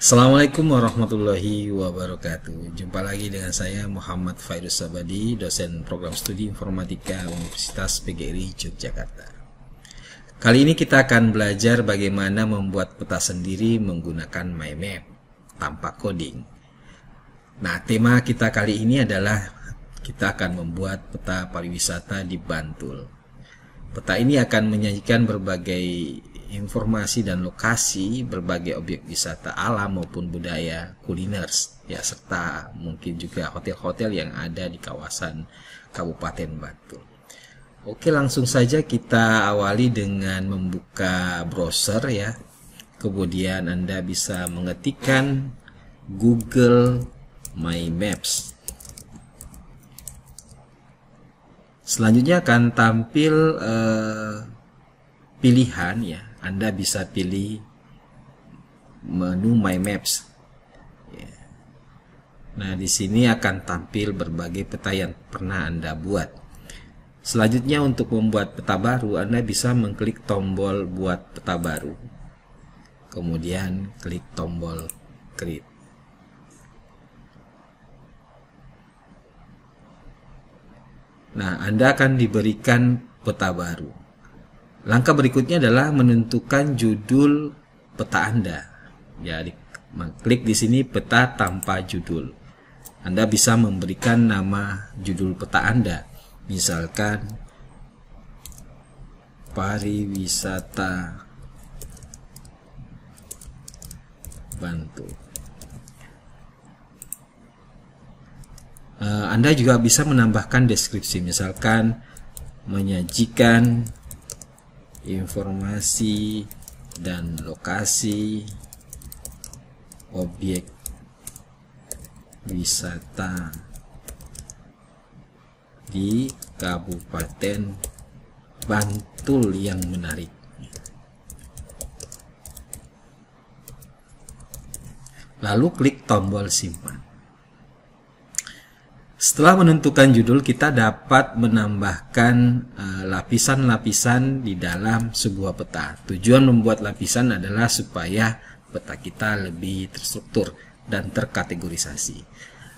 Assalamualaikum warahmatullahi wabarakatuh Jumpa lagi dengan saya Muhammad Fairuz Sabadi Dosen Program Studi Informatika Universitas PGRI Yogyakarta Kali ini kita akan belajar bagaimana membuat peta sendiri menggunakan MyMap tanpa coding Nah tema kita kali ini adalah kita akan membuat peta pariwisata di Bantul Peta ini akan menyajikan berbagai informasi dan lokasi berbagai objek wisata alam maupun budaya kuliner ya serta mungkin juga hotel-hotel yang ada di kawasan Kabupaten Bantul. Oke, langsung saja kita awali dengan membuka browser ya. Kemudian Anda bisa mengetikkan Google My Maps. Selanjutnya akan tampil eh, pilihan ya anda bisa pilih menu My Maps. Ya. Nah, di sini akan tampil berbagai peta yang pernah Anda buat. Selanjutnya untuk membuat peta baru, Anda bisa mengklik tombol buat peta baru. Kemudian klik tombol create. Nah, Anda akan diberikan peta baru. Langkah berikutnya adalah menentukan judul peta Anda. Ya, mengklik klik di sini peta tanpa judul. Anda bisa memberikan nama judul peta Anda. Misalkan pariwisata Bantu. Eh, Anda juga bisa menambahkan deskripsi, misalkan menyajikan informasi dan lokasi objek wisata di Kabupaten Bantul yang menarik. Lalu klik tombol simpan. Setelah menentukan judul, kita dapat menambahkan eh, lapisan-lapisan uh, di dalam sebuah peta. Tujuan membuat lapisan adalah supaya peta kita lebih terstruktur dan terkategorisasi.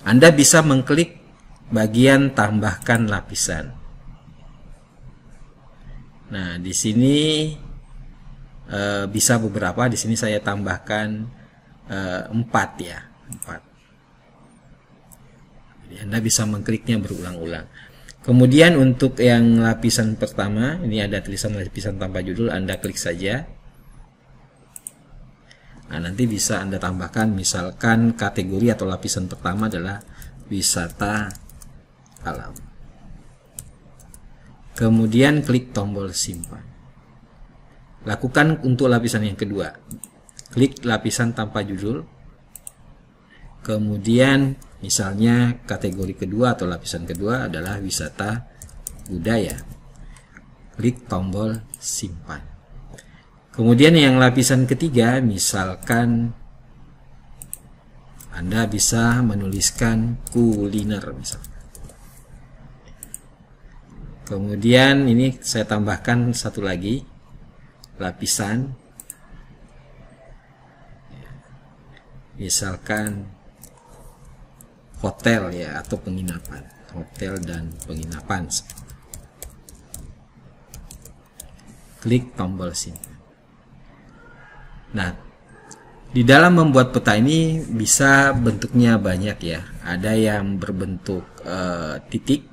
Anda bisa mengklik bagian tambahkan lapisan. Nah, di sini uh, bisa beberapa. Di sini saya tambahkan uh, eh, 4 ya, 4. Anda ya, bisa mengkliknya berulang-ulang. Kemudian untuk yang lapisan pertama, ini ada tulisan lapisan tanpa judul, Anda klik saja. Nah, nanti bisa Anda tambahkan misalkan kategori atau lapisan pertama adalah wisata alam. Kemudian klik tombol simpan. Lakukan untuk lapisan yang kedua. Klik lapisan tanpa judul. Kemudian Misalnya kategori kedua atau lapisan kedua adalah wisata budaya. Klik tombol simpan. Kemudian yang lapisan ketiga misalkan Anda bisa menuliskan kuliner misalkan. Kemudian ini saya tambahkan satu lagi lapisan misalkan hotel ya atau penginapan hotel dan penginapan klik tombol sini nah di dalam membuat peta ini bisa bentuknya banyak ya ada yang berbentuk e, titik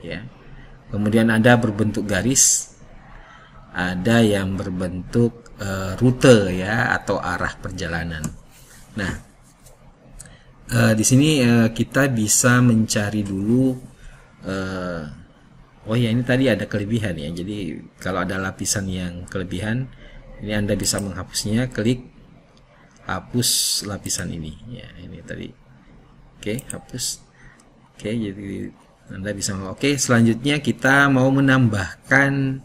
ya kemudian ada berbentuk garis ada yang berbentuk e, rute ya atau arah perjalanan nah Eh, di sini uh, kita bisa mencari dulu uh, oh ya ini tadi ada kelebihan ya jadi kalau ada lapisan yang kelebihan ini anda bisa menghapusnya klik hapus lapisan ini ya ini tadi oke okay, hapus oke okay, jadi anda bisa oke okay, selanjutnya kita mau menambahkan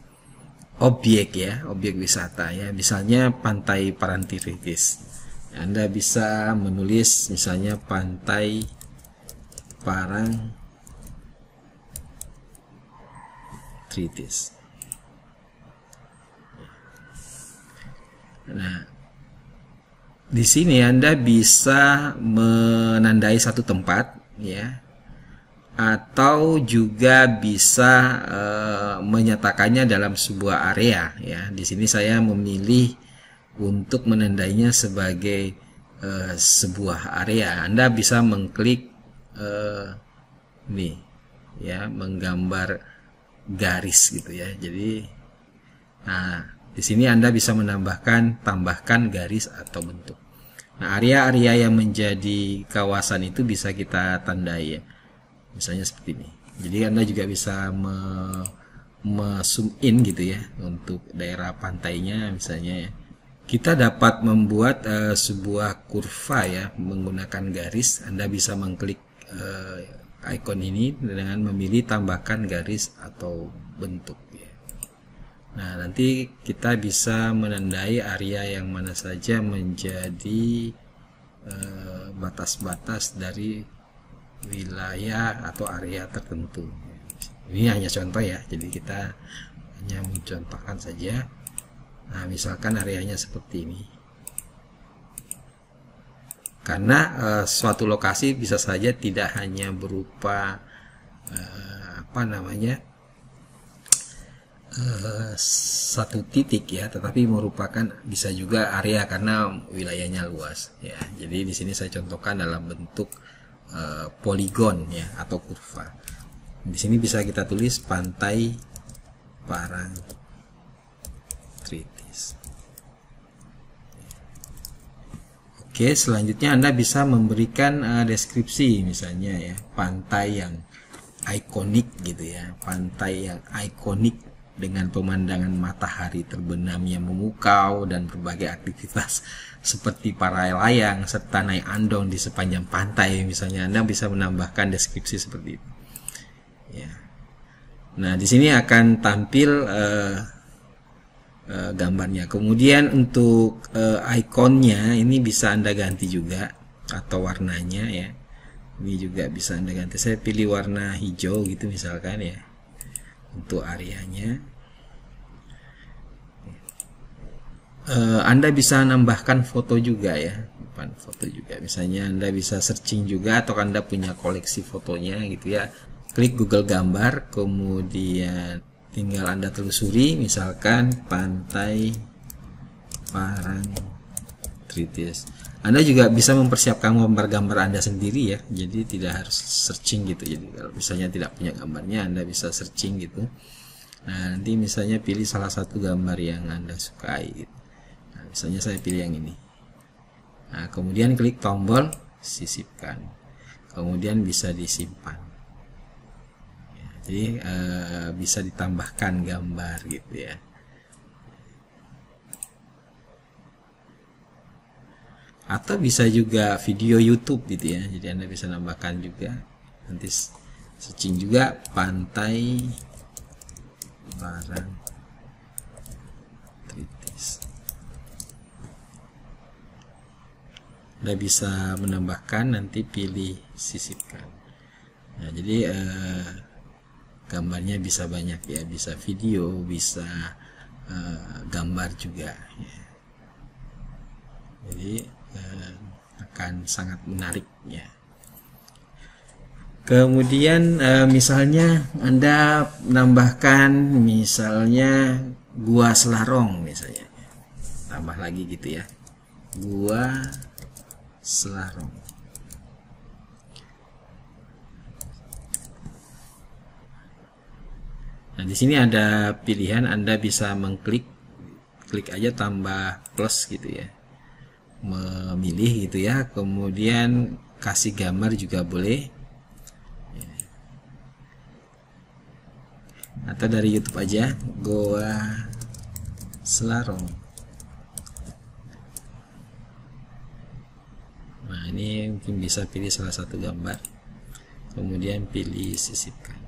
objek ya objek wisata ya misalnya pantai parantiritis anda bisa menulis misalnya pantai Parang Tritis. Nah, di sini Anda bisa menandai satu tempat ya atau juga bisa e, menyatakannya dalam sebuah area ya. Di sini saya memilih untuk menandainya sebagai uh, sebuah area. Anda bisa mengklik uh, nih ya, menggambar garis gitu ya. Jadi nah, di sini Anda bisa menambahkan tambahkan garis atau bentuk. Nah, area-area yang menjadi kawasan itu bisa kita tandai ya. Misalnya seperti ini. Jadi Anda juga bisa me, me zoom in gitu ya untuk daerah pantainya misalnya ya kita dapat membuat uh, sebuah kurva ya menggunakan garis. Anda bisa mengklik uh, eh, icon ini dengan memilih tambahkan garis atau bentuk. Ya. Nah nanti kita bisa menandai area yang mana saja menjadi eh, batas-batas uh, dari wilayah atau area tertentu. Ini hanya contoh ya, jadi kita hanya mencontohkan saja. Nah, misalkan areanya seperti ini. Karena eh, suatu lokasi bisa saja tidak hanya berupa eh, apa namanya eh, satu titik ya, tetapi merupakan bisa juga area karena wilayahnya luas ya. Jadi di sini saya contohkan dalam bentuk poligon ya atau kurva. Di sini bisa kita tulis pantai Parang Oke, selanjutnya Anda bisa memberikan uh, deskripsi misalnya ya, pantai yang ikonik gitu ya, pantai yang ikonik dengan pemandangan matahari terbenam yang memukau dan berbagai aktivitas seperti para layang serta naik andong di sepanjang pantai misalnya Anda bisa menambahkan deskripsi seperti itu. Ya. Nah, di sini akan tampil uh, Eh, gambarnya. Kemudian untuk uh, ikonnya ini bisa Anda ganti juga atau warnanya ya. Ini juga bisa Anda ganti. Saya pilih warna hijau gitu misalkan ya. Untuk areanya. Eh, Anda bisa nambahkan foto juga ya bukan foto juga. Misalnya Anda bisa searching juga atau Anda punya koleksi fotonya gitu ya. Klik Google Gambar, kemudian tinggal anda telusuri misalkan pantai Parangtritis anda juga bisa mempersiapkan gambar-gambar Anda sendiri ya jadi tidak harus searching gitu jadi kalau misalnya tidak punya gambarnya Anda bisa searching gitu nah nanti misalnya pilih salah satu gambar yang Anda sukai gitu. nah, misalnya saya pilih yang ini nah kemudian klik tombol sisipkan kemudian bisa disimpan jadi uh, bisa ditambahkan gambar gitu ya atau bisa juga video YouTube gitu ya jadi anda bisa nambahkan juga nanti searching juga pantai barang tritis anda bisa menambahkan nanti pilih sisipkan nah jadi eh, gambarnya bisa banyak ya bisa video bisa uh, gambar juga ya. jadi uh, akan sangat menarik ya kemudian uh, misalnya anda menambahkan misalnya gua selarong misalnya tambah lagi gitu ya gua selarong Nah, di sini ada pilihan Anda bisa mengklik klik aja tambah plus gitu ya. Memilih gitu ya. Kemudian kasih gambar juga boleh. Atau nah, dari YouTube aja, Goa Selarong. Nah, ini mungkin bisa pilih salah satu gambar. Kemudian pilih sisipkan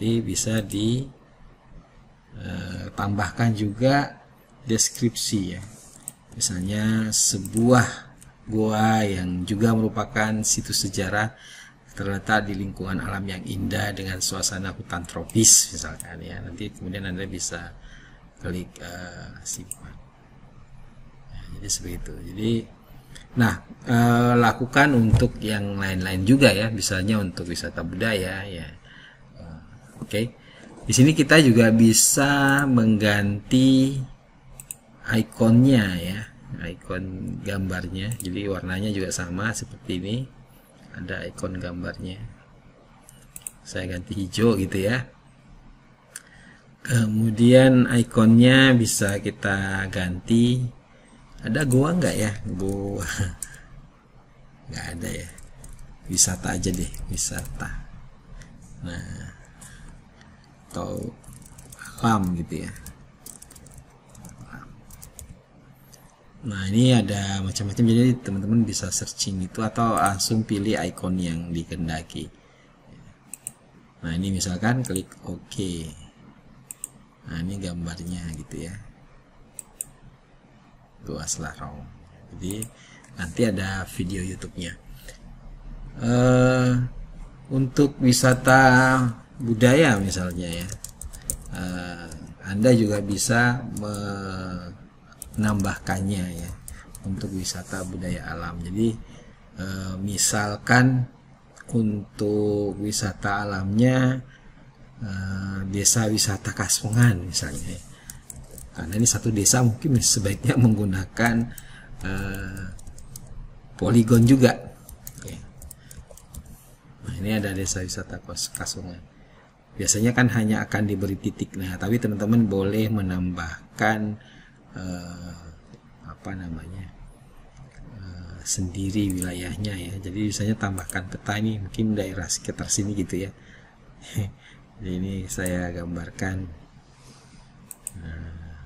nanti bisa ditambahkan eh, juga deskripsi ya misalnya sebuah gua yang juga merupakan situs sejarah terletak di lingkungan alam yang indah dengan suasana hutan tropis misalkan ya nanti kemudian anda bisa klik uh, simpan nah, jadi seperti itu jadi nah uh, lakukan untuk yang lain-lain juga ya misalnya untuk wisata budaya ya okay? di sini kita juga bisa mengganti ikonnya ya ikon gambarnya jadi warnanya juga sama seperti ini ada ikon gambarnya saya ganti hijau gitu ya kemudian ikonnya bisa kita ganti ada gua nggak ya Gua nggak ada ya wisata aja deh wisata nah atau alam gitu ya nah ini ada macam-macam jadi teman-teman bisa searching itu atau langsung pilih icon yang dikendaki nah ini misalkan klik OK nah ini gambarnya gitu ya luas larong jadi nanti ada video YouTube-nya uh, untuk wisata budaya misalnya ya uh, anda juga bisa menambahkannya ya untuk wisata budaya alam jadi uh, misalkan untuk wisata alamnya uh, desa wisata Kasungan misalnya ya. karena ini satu desa mungkin sebaiknya menggunakan uh, poligon juga nah, ini ada desa wisata Kasungan biasanya kan hanya akan diberi titik nah tapi teman-teman boleh menambahkan eh, apa namanya eh, sendiri wilayahnya ya jadi biasanya tambahkan peta ini mungkin daerah sekitar sini gitu ya ini saya gambarkan nah,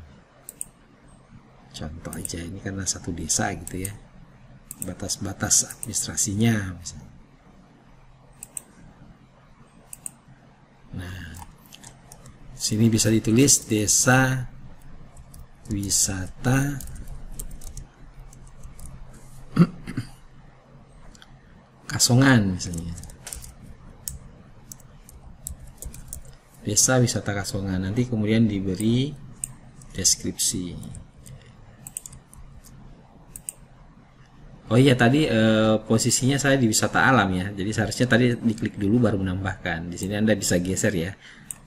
contoh aja ini karena satu desa gitu ya batas-batas administrasinya misalnya sini bisa ditulis desa wisata Kasongan misalnya desa wisata Kasongan nanti kemudian diberi deskripsi Oh iya tadi eh, posisinya saya di wisata alam ya jadi seharusnya tadi diklik dulu baru menambahkan di sini Anda bisa geser ya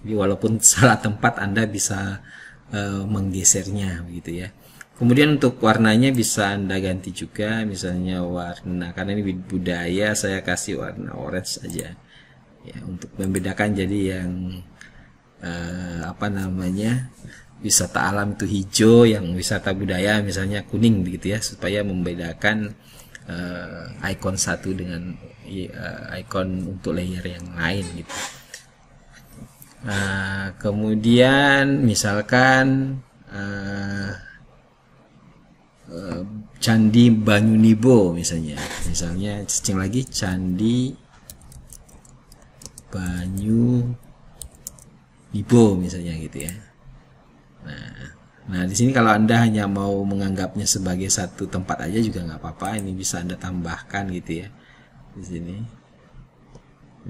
jadi walaupun salah tempat Anda bisa e, menggesernya begitu ya. Kemudian untuk warnanya bisa Anda ganti juga, misalnya warna karena ini budaya saya kasih warna orange aja, Ya, untuk membedakan jadi yang e, apa namanya? wisata alam itu hijau, yang wisata budaya misalnya kuning begitu ya, supaya membedakan uh, ikon satu dengan uh, ikon untuk layer yang lain gitu. Nah, kemudian misalkan uh, uh, Candi Banyunibo misalnya, misalnya cacing lagi Candi Banyu Nibo misalnya gitu ya. Nah, nah di sini kalau anda hanya mau menganggapnya sebagai satu tempat aja juga nggak apa-apa. Ini bisa anda tambahkan gitu ya di sini.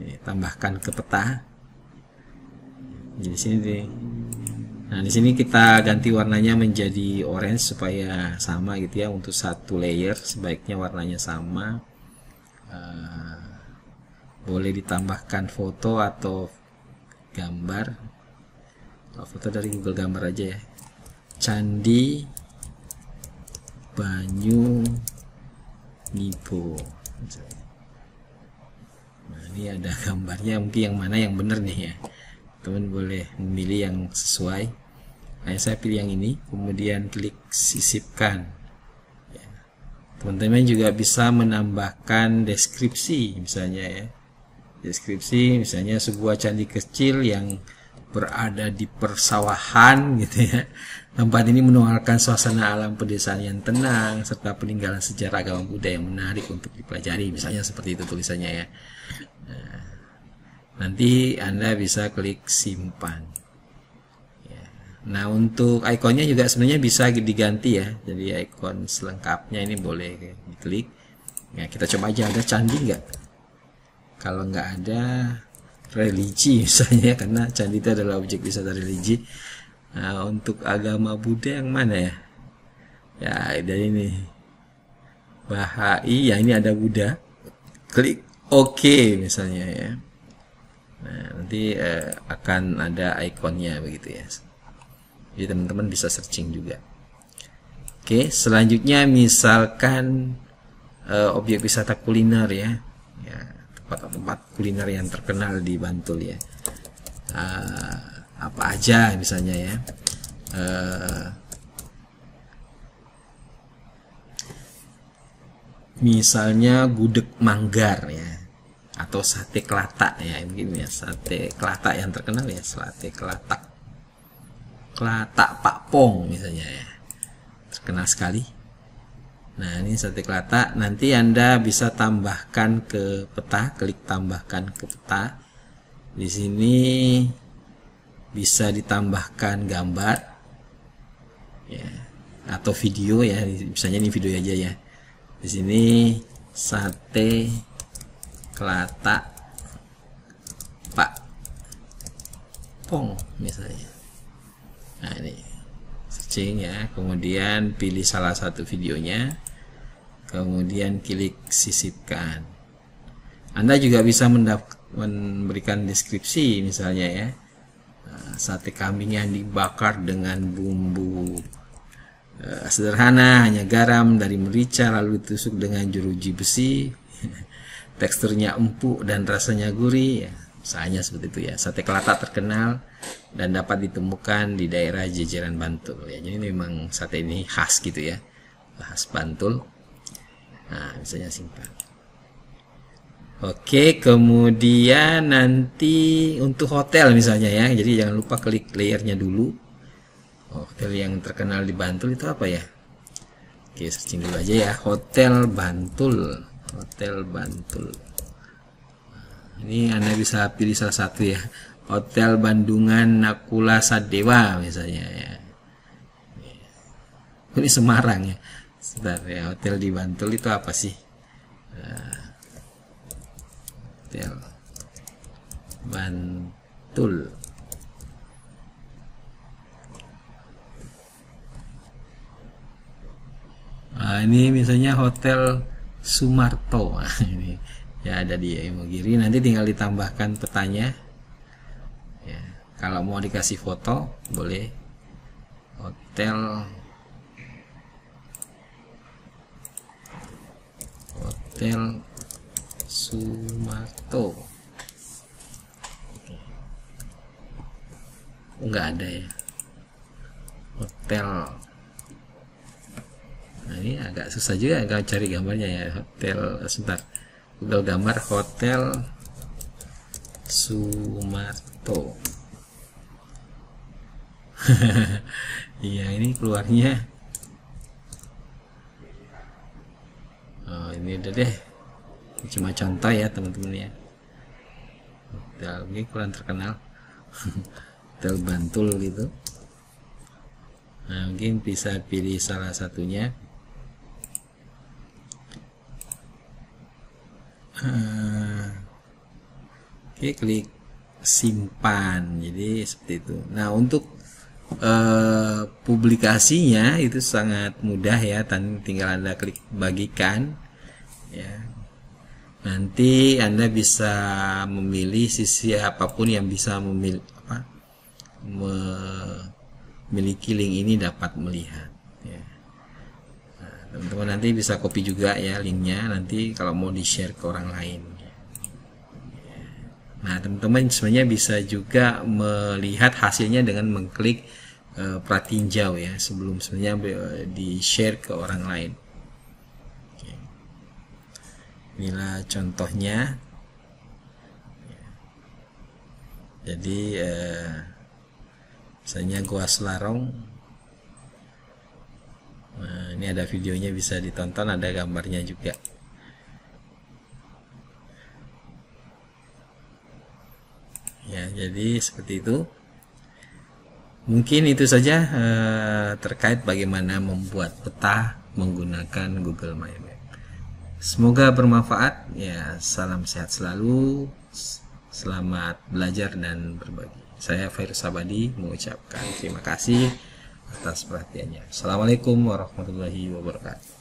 Ini, tambahkan ke peta di sini deh nah di sini kita ganti warnanya menjadi orange supaya sama gitu ya untuk satu layer sebaiknya warnanya sama uh, boleh ditambahkan foto atau gambar foto dari Google gambar aja ya Candi Banyu Nipo nah ini ada gambarnya mungkin yang mana yang benar nih ya teman-teman boleh memilih yang sesuai nah, saya pilih yang ini kemudian klik sisipkan ya. teman-teman juga bisa menambahkan deskripsi misalnya ya deskripsi misalnya sebuah candi kecil yang berada di persawahan gitu ya. Tempat ini menawarkan suasana alam pedesaan yang tenang serta peninggalan sejarah agama Buddha yang menarik untuk dipelajari, misalnya seperti itu tulisannya ya. Nah. Nanti Anda bisa klik simpan. Ya. Nah, untuk ikonnya juga sebenarnya bisa diganti ya. Jadi ikon selengkapnya ini boleh diklik. Ya, kita coba aja ada candi nggak? Kalau nggak ada religi misalnya karena candi itu adalah objek wisata religi. Nah, untuk agama Buddha yang mana ya? Ya, ada ini. Bahai, ya ini ada Buddha. Klik OK misalnya ya. Nah, nanti eh, akan ada ikonnya begitu ya. Jadi teman-teman bisa searching juga. Oke, selanjutnya misalkan eh, objek wisata kuliner ya. Ya, tempat-tempat kuliner yang terkenal di Bantul ya. Eh, apa aja misalnya ya. Eh, misalnya gudeg manggar ya atau sate kelatak ya begini ya sate kelatak yang terkenal ya sate kelatak kelatak Pak Pong misalnya ya terkenal sekali nah ini sate kelatak nanti anda bisa tambahkan ke peta klik tambahkan ke peta di sini bisa ditambahkan gambar ya atau video ya misalnya ini video aja ya di sini sate Kelata Pak Pong misalnya nah ini searching ya kemudian pilih salah satu videonya kemudian klik sisipkan Anda juga bisa memberikan deskripsi misalnya ya nah, sate kambing yang dibakar dengan bumbu eh, sederhana hanya garam dari merica lalu ditusuk dengan jeruji besi teksturnya empuk dan rasanya gurih ya, misalnya seperti itu ya sate kelata terkenal dan dapat ditemukan di daerah jajaran Bantul ya jadi memang sate ini khas gitu ya khas Bantul nah misalnya simpan Oke, kemudian nanti untuk hotel misalnya ya. Jadi jangan lupa klik layernya dulu. Hotel yang terkenal di Bantul itu apa ya? Oke, searching dulu aja ya. Hotel Bantul. Hotel Bantul. Ini Anda bisa pilih salah satu ya. Hotel Bandungan Nakula Sadewa misalnya ya. Ini Semarang ya. Sebentar ya, hotel di Bantul itu apa sih? hotel Bantul. Nah, ini misalnya hotel Sumarto ini ya ada di Imogiri nanti tinggal ditambahkan petanya ya, kalau mau dikasih foto boleh hotel hotel Sumarto enggak ada ya hotel nah ini agak susah juga ya kalau cari gambarnya ya hotel sebentar Google gambar hotel Sumarto iya ini keluarnya oh, ini udah deh cuma contoh ya teman-teman ya hotel ini kurang terkenal hotel Bantul gitu nah mungkin bisa pilih salah satunya Eh, oke, okay, klik simpan. Jadi seperti itu. Nah, untuk eh, publikasinya itu sangat mudah ya, tinggal Anda klik bagikan ya. Nanti Anda bisa memilih sisi apapun yang bisa memilih apa memiliki link ini dapat melihat ya teman-teman nanti bisa copy juga ya linknya nanti kalau mau di share ke orang lain nah teman-teman sebenarnya bisa juga melihat hasilnya dengan mengklik eh, pratinjau ya sebelum sebenarnya eh, di share ke orang lain inilah contohnya jadi e, misalnya gua selarong ini ada videonya bisa ditonton ada gambarnya juga ya jadi seperti itu mungkin itu saja eh, terkait bagaimana membuat peta menggunakan Google My Map semoga bermanfaat ya salam sehat selalu selamat belajar dan berbagi saya Fairus Sabadi mengucapkan terima kasih atas perhatiannya. Assalamualaikum warahmatullahi wabarakatuh.